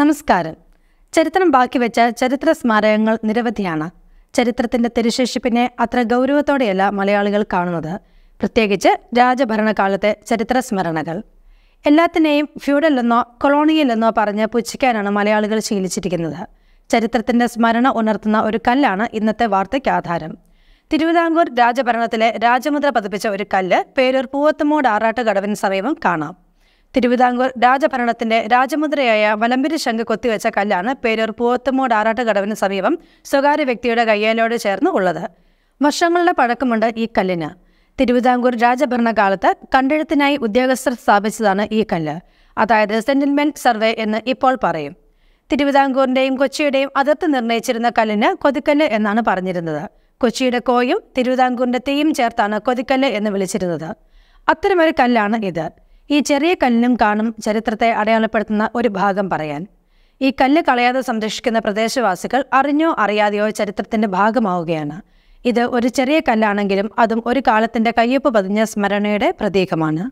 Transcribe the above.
നമസ്കാരം ചരിത്രം ബാക്കി വെച്ച ചരിത്ര സ്മാരകങ്ങൾ നിരവധിയാണ് ചരിത്രത്തിൻ്റെ തിരുശേഷിപ്പിനെ അത്ര ഗൗരവത്തോടെയല്ല മലയാളികൾ കാണുന്നത് പ്രത്യേകിച്ച് രാജഭരണകാലത്തെ ചരിത്ര സ്മരണകൾ എല്ലാത്തിനെയും ഫ്യൂഡലെന്നോ കൊളോണിയലെന്നോ പറഞ്ഞ് പുച്ഛിക്കാനാണ് മലയാളികൾ ശീലിച്ചിരിക്കുന്നത് ചരിത്രത്തിൻ്റെ സ്മരണ ഉണർത്തുന്ന ഒരു കല്ലാണ് ഇന്നത്തെ വാർത്തയ്ക്ക് ആധാരം തിരുവിതാംകൂർ രാജഭരണത്തിലെ രാജമുദ്ര പതിപ്പിച്ച ഒരു കല്ല് പേരൂർ പൂവത്തുമൂട് ആറാട്ടുകടവിന് സമീപം കാണാം തിരുവിതാംകൂർ രാജഭരണത്തിന്റെ രാജമുദ്രയായ വലമ്പിരി ശംഖ് കൊത്തിവെച്ച കല്ലാണ് പേരൂർ പൂവത്തുമോട് ആറാട്ടുകടവിന് സമീപം സ്വകാര്യ വ്യക്തിയുടെ കയ്യേലോട് ചേർന്ന് ഉള്ളത് വർഷങ്ങളുടെ പഴക്കമുണ്ട് ഈ കല്ലിന് തിരുവിതാംകൂർ രാജഭരണകാലത്ത് കണ്ടെഴുത്തിനായി ഉദ്യോഗസ്ഥർ സ്ഥാപിച്ചതാണ് ഈ കല്ല് അതായത് സെന്റിൽമെന്റ് സർവേ എന്ന് ഇപ്പോൾ പറയും തിരുവിതാംകൂറിന്റെയും കൊച്ചിയുടെയും അതിർത്തി നിർണയിച്ചിരുന്ന കല്ലിന് കൊതിക്കല്ല് എന്നാണ് പറഞ്ഞിരുന്നത് കൊച്ചിയുടെ കോയും തിരുവിതാംകൂറിന്റെ തീയും ചേർത്താണ് കൊതിക്കല്ല് എന്ന് വിളിച്ചിരുന്നത് അത്തരമൊരു കല്ലാണ് ഇത് ഈ ചെറിയ കല്ലിനും കാണും ചരിത്രത്തെ അടയാളപ്പെടുത്തുന്ന ഒരു ഭാഗം പറയാൻ ഈ കല്ല് കളയാതെ സംരക്ഷിക്കുന്ന പ്രദേശവാസികൾ അറിഞ്ഞോ അറിയാതെയോ ചരിത്രത്തിന്റെ ഭാഗമാവുകയാണ് ഇത് ഒരു ചെറിയ കല്ലാണെങ്കിലും അതും ഒരു കാലത്തിന്റെ കയ്യൊപ്പ് പതിഞ്ഞ സ്മരണയുടെ പ്രതീകമാണ്